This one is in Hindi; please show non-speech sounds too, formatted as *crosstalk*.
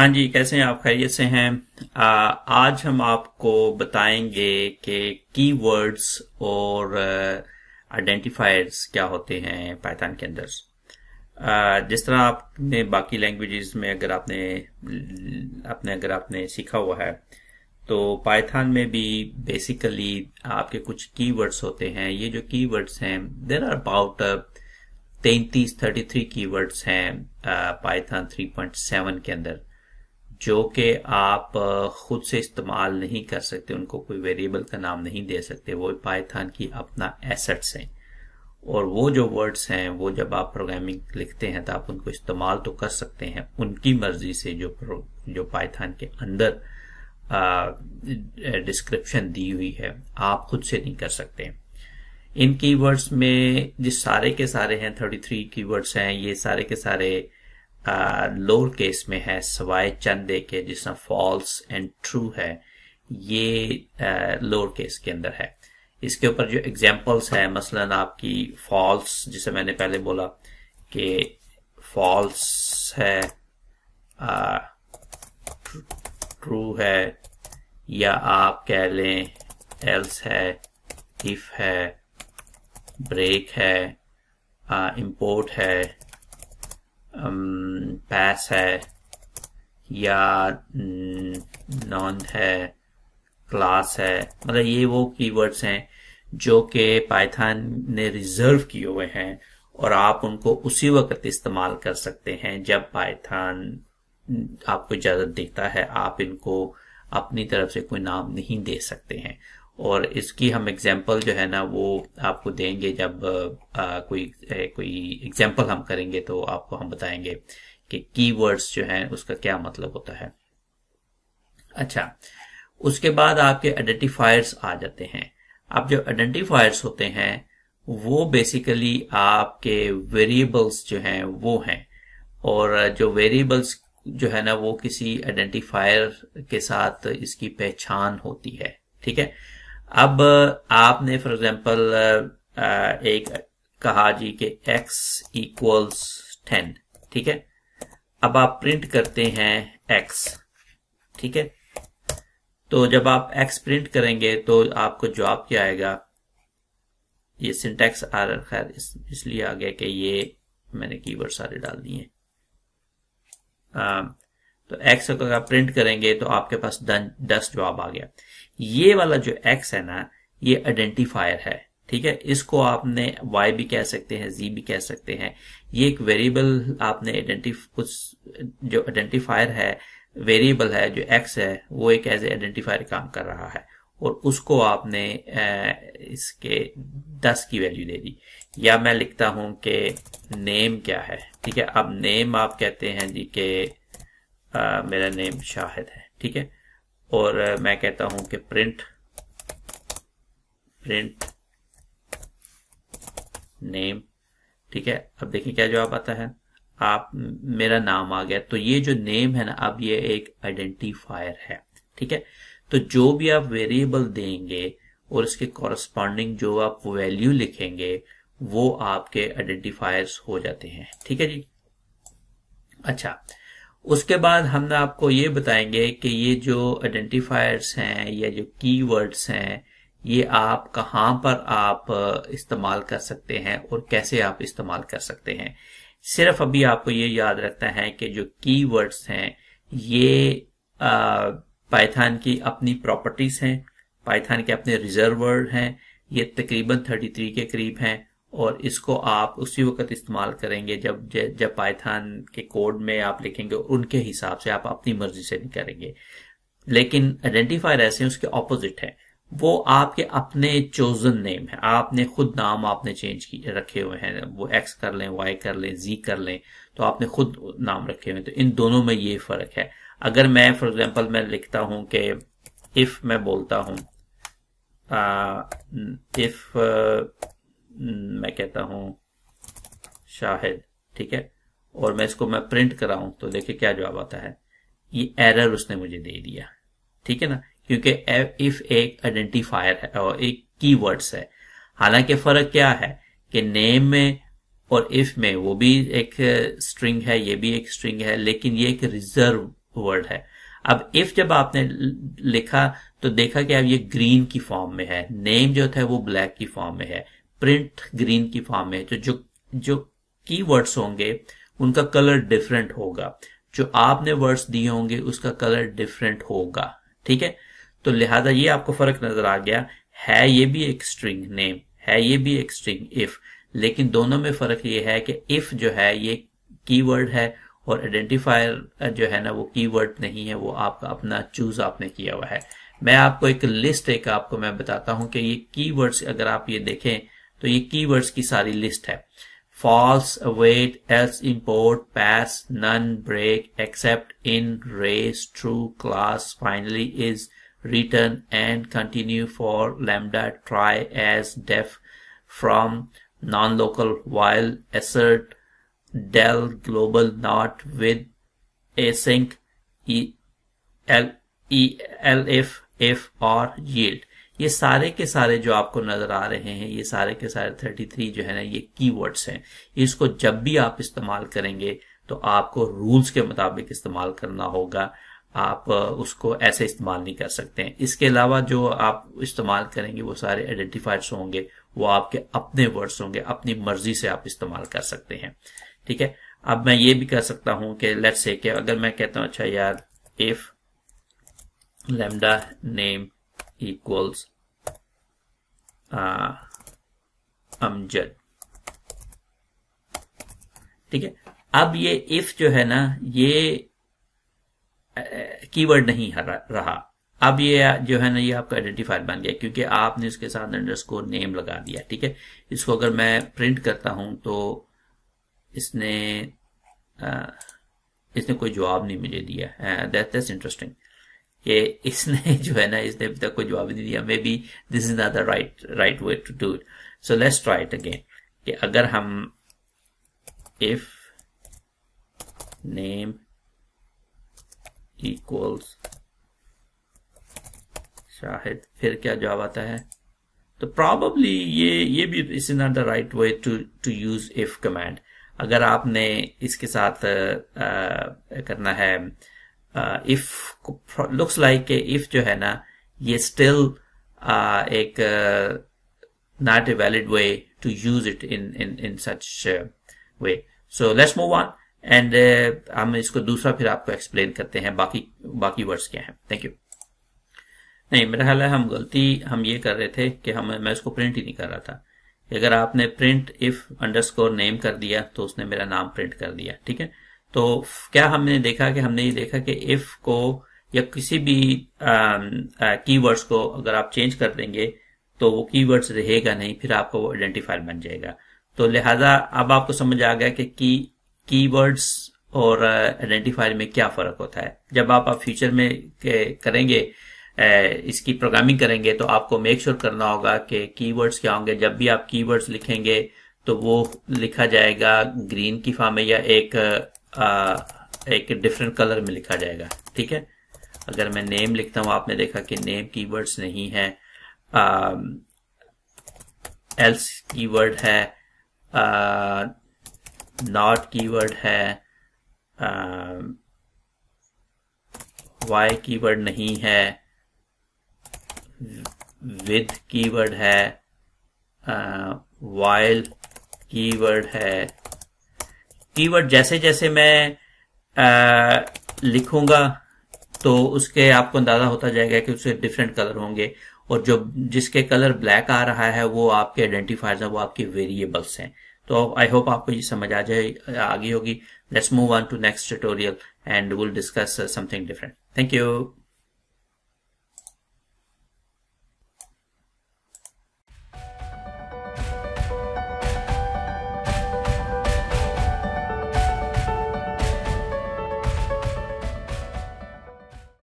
हाँ जी कैसे हैं आप खैरियत से हैं आ, आज हम आपको बताएंगे कि कीवर्ड्स और आइडेंटिफायर्स क्या होते हैं पाइथन के अंदर जिस तरह आपने बाकी लैंग्वेजेस में अगर आपने अपने अगर आपने सीखा हुआ है तो पाइथन में भी बेसिकली आपके कुछ कीवर्ड्स होते हैं ये जो कीवर्ड्स हैं देर आर अबाउट तैंतीस थर्टी थ्री की हैं पाइथन थ्री पॉइंट सेवन के अंदर जो कि आप खुद से इस्तेमाल नहीं कर सकते उनको कोई वेरिएबल का नाम नहीं दे सकते वो पाइथन की अपना एसेट्स हैं और वो जो वर्ड्स हैं वो जब आप प्रोग्रामिंग लिखते हैं तो आप उनको इस्तेमाल तो कर सकते हैं उनकी मर्जी से जो जो पाइथन के अंदर डिस्क्रिप्शन दी हुई है आप खुद से नहीं कर सकते इन कीवर्ड्स में जिस सारे के सारे हैं 33 कीवर्ड्स हैं ये सारे के सारे लोअर uh, केस में है सवाए चंदे के जिसमें फॉल्स एंड ट्रू है ये लोअर uh, केस के अंदर है इसके ऊपर जो एग्जांपल्स है मसलन आपकी फॉल्स जिसे मैंने पहले बोला कि फॉल्स है ट्रू uh, है या आप कह लें एल्स है इफ है ब्रेक है इंपोर्ट है पैस है या नॉन है क्लास है मतलब ये वो कीवर्ड्स हैं जो कि पाइथन ने रिजर्व किए हुए हैं और आप उनको उसी वक्त इस्तेमाल कर सकते हैं जब पाइथन आपको इजाजत देता है आप इनको अपनी तरफ से कोई नाम नहीं दे सकते हैं और इसकी हम एग्जाम्पल जो है ना वो आपको देंगे जब आ, कोई ए, कोई एग्जाम्पल हम करेंगे तो आपको हम बताएंगे कि कीवर्ड्स जो है उसका क्या मतलब होता है अच्छा उसके बाद आपके आइडेंटिफायर्स आ जाते हैं आप जो आइडेंटिफायर्स होते हैं वो बेसिकली आपके वेरिएबल्स जो हैं वो हैं और जो वेरिएबल्स जो है ना वो किसी आइडेंटिफायर के साथ इसकी पहचान होती है ठीक है अब आपने फॉर एग्जांपल एक कहा जी कि x इक्वल्स टेन ठीक है अब आप प्रिंट करते हैं x ठीक है तो जब आप x प्रिंट करेंगे तो आपको जवाब क्या आएगा ये आ रहा खैर इस, इसलिए आ गया कि ये मैंने कीवर्ड सारे डाल दिए तो एक्स आप प्रिंट करेंगे तो आपके पास दस जवाब आ गया ये वाला जो एक्स है ना ये आइडेंटिफायर है ठीक है इसको आपने वाई भी कह सकते हैं जी भी कह सकते हैं ये एक वेरिएबल आपने कुछ जो आइडेंटिफायर है वेरिएबल है जो एक्स है वो एक एज आइडेंटिफायर काम कर रहा है और उसको आपने इसके दस की वैल्यू दे दी या मैं लिखता हूं कि नेम क्या है ठीक है अब नेम आप कहते हैं जी के मेरा नेम शाहिद है ठीक है और मैं कहता हूं कि प्रिंट प्रिंट नेम ठीक है अब देखिए क्या जवाब आता है आप मेरा नाम आ गया तो ये जो नेम है ना अब ये एक आइडेंटिफायर है ठीक है तो जो भी आप वेरिएबल देंगे और इसके कॉरस्पॉन्डिंग जो आप वैल्यू लिखेंगे वो आपके आइडेंटिफायर्स हो जाते हैं ठीक है जी अच्छा उसके बाद हम आपको ये बताएंगे कि ये जो आइडेंटिफायर्स हैं या जो कीवर्ड्स हैं ये आप कहाँ पर आप इस्तेमाल कर सकते हैं और कैसे आप इस्तेमाल कर सकते हैं सिर्फ अभी आपको ये याद रखना है कि जो कीवर्ड्स हैं ये पाइथान की अपनी प्रॉपर्टीज हैं पाइथान के अपने रिजर्व वर्ड हैं ये तकरीबन 33 के करीब हैं और इसको आप उसी वक्त इस्तेमाल करेंगे जब जब पाइथान के कोड में आप लिखेंगे उनके हिसाब से आप अपनी मर्जी से नहीं करेंगे लेकिन आइडेंटिफायर ऐसे उसके ऑपोजिट है वो आपके अपने चोजन नेम है आपने खुद नाम आपने चेंज की रखे हुए हैं वो एक्स कर लें वाई कर लें जी कर लें तो आपने खुद नाम रखे हुए हैं तो इन दोनों में ये फर्क है अगर मैं फॉर एग्जांपल मैं लिखता हूं कि इफ मैं बोलता हूं इफ हम्म, मैं कहता हूं शाहिद ठीक है और मैं इसको मैं प्रिंट कराऊं तो देखिए क्या जवाब आता है ये एरर उसने मुझे दे दिया ठीक है ना क्योंकि इफ एक आइडेंटिफायर है और एक वर्ड्स है हालांकि फर्क क्या है कि नेम में और इफ में वो भी एक स्ट्रिंग है ये भी एक स्ट्रिंग है लेकिन ये एक रिजर्व वर्ड है अब इफ जब आपने लिखा तो देखा कि अब ये ग्रीन की फॉर्म में है नेम जो था वो ब्लैक की फॉर्म में है प्रिंट ग्रीन की फॉर्म में तो जो जो की वर्ड्स होंगे उनका कलर डिफरेंट होगा जो आपने वर्ड्स दिए होंगे उसका कलर डिफरेंट होगा ठीक है तो लिहाजा ये आपको फर्क नजर आ गया है ये भी एक स्ट्रिंग नेम है ये भी एक स्ट्रिंग इफ लेकिन दोनों में फर्क ये है कि इफ जो है ये कीवर्ड है और आइडेंटिफायर जो है ना वो कीवर्ड नहीं है वो आपका अपना चूज आपने किया हुआ है मैं आपको एक लिस्ट एक आपको मैं बताता हूं कि ये कीवर्ड्स अगर आप ये देखें तो ये कीवर्ड्स की सारी लिस्ट है false await else import pass none break except in raise true class finally is return and continue for lambda try as def from nonlocal while assert del global not with async L e, l, F e, if or ये सारे के सारे जो आपको नजर आ रहे हैं ये सारे के सारे 33 जो है ना ये कीवर्ड्स हैं इसको जब भी आप इस्तेमाल करेंगे तो आपको रूल्स के मुताबिक इस्तेमाल करना होगा आप उसको ऐसे इस्तेमाल नहीं कर सकते हैं इसके अलावा जो आप इस्तेमाल करेंगे वो सारे आइडेंटिफाइड्स होंगे वो आपके अपने वर्ड्स होंगे अपनी मर्जी से आप इस्तेमाल कर सकते हैं ठीक है अब मैं ये भी कर सकता हूं कि लेट्स से अगर मैं कहता हूं अच्छा यार if lambda name equals uh, Amjad ठीक है अब ये इफ जो है ना ये कीवर्ड uh, नहीं रहा अब ये जो है ना ये आपका आइडेंटिफायर बन गया क्योंकि आपने इसके साथ अंडरस्कोर नेम लगा दिया ठीक है इसको अगर मैं प्रिंट करता हूं तो इसने आ, uh, इसने कोई जवाब नहीं मुझे दिया दैट इज इंटरेस्टिंग कि इसने *laughs* जो है ना इसने अभी तक कोई जवाब नहीं दिया maybe this is not the right right way to do it so let's try it again कि अगर हम इफ नेम इक्वल्स शाहिद फिर क्या जवाब आता है तो प्रॉबली ये ये भी इस is not the right way to to use if command अगर आपने इसके साथ आ, करना है आ, इफ लुक्स लाइक इफ जो है ना ये स्टिल uh, एक not a valid way to use it in in in such way so let's move on and हम इसको दूसरा फिर आपको एक्सप्लेन करते हैं बाकी बाकी वर्ड्स क्या हैं थैंक यू नहीं मेरा ख्याल है हम गलती हम ये कर रहे थे कि हम मैं इसको प्रिंट ही नहीं कर रहा था अगर आपने प्रिंट इफ अंडरस्कोर नेम कर दिया तो उसने मेरा नाम प्रिंट कर दिया ठीक है तो क्या हमने देखा कि हमने ये देखा कि इफ को या किसी भी कीवर्ड्स को अगर आप चेंज कर देंगे तो वो कीवर्ड्स रहेगा नहीं फिर आपको वो आइडेंटिफायर बन जाएगा तो लिहाजा अब आपको समझ आ गया कि की कीवर्ड्स और आइडेंटिफायर में क्या फर्क होता है जब आप आप फ्यूचर में करेंगे इसकी प्रोग्रामिंग करेंगे तो आपको मेक श्योर sure करना होगा कि कीवर्ड्स क्या होंगे जब भी आप कीवर्ड्स लिखेंगे तो वो लिखा जाएगा ग्रीन की फॉर्म में या एक एक डिफरेंट कलर में लिखा जाएगा ठीक है अगर मैं नेम लिखता हूं आपने देखा कि नेम कीवर्ड्स नहीं है एल्स um, कीवर्ड है नॉट कीवर्ड है वाई um, कीवर्ड नहीं है विद कीवर्ड है वाइल uh, कीवर्ड है कीवर्ड जैसे जैसे मैं लिखूंगा तो उसके आपको अंदाजा होता जाएगा कि उसके डिफरेंट कलर होंगे और जो जिसके कलर ब्लैक आ रहा है वो आपके आइडेंटिफायर्स हैं वो आपके वेरिएबल्स हैं तो आई होप आपको ये समझ आ जाए आगे होगी let's move on to next tutorial and will discuss something different thank you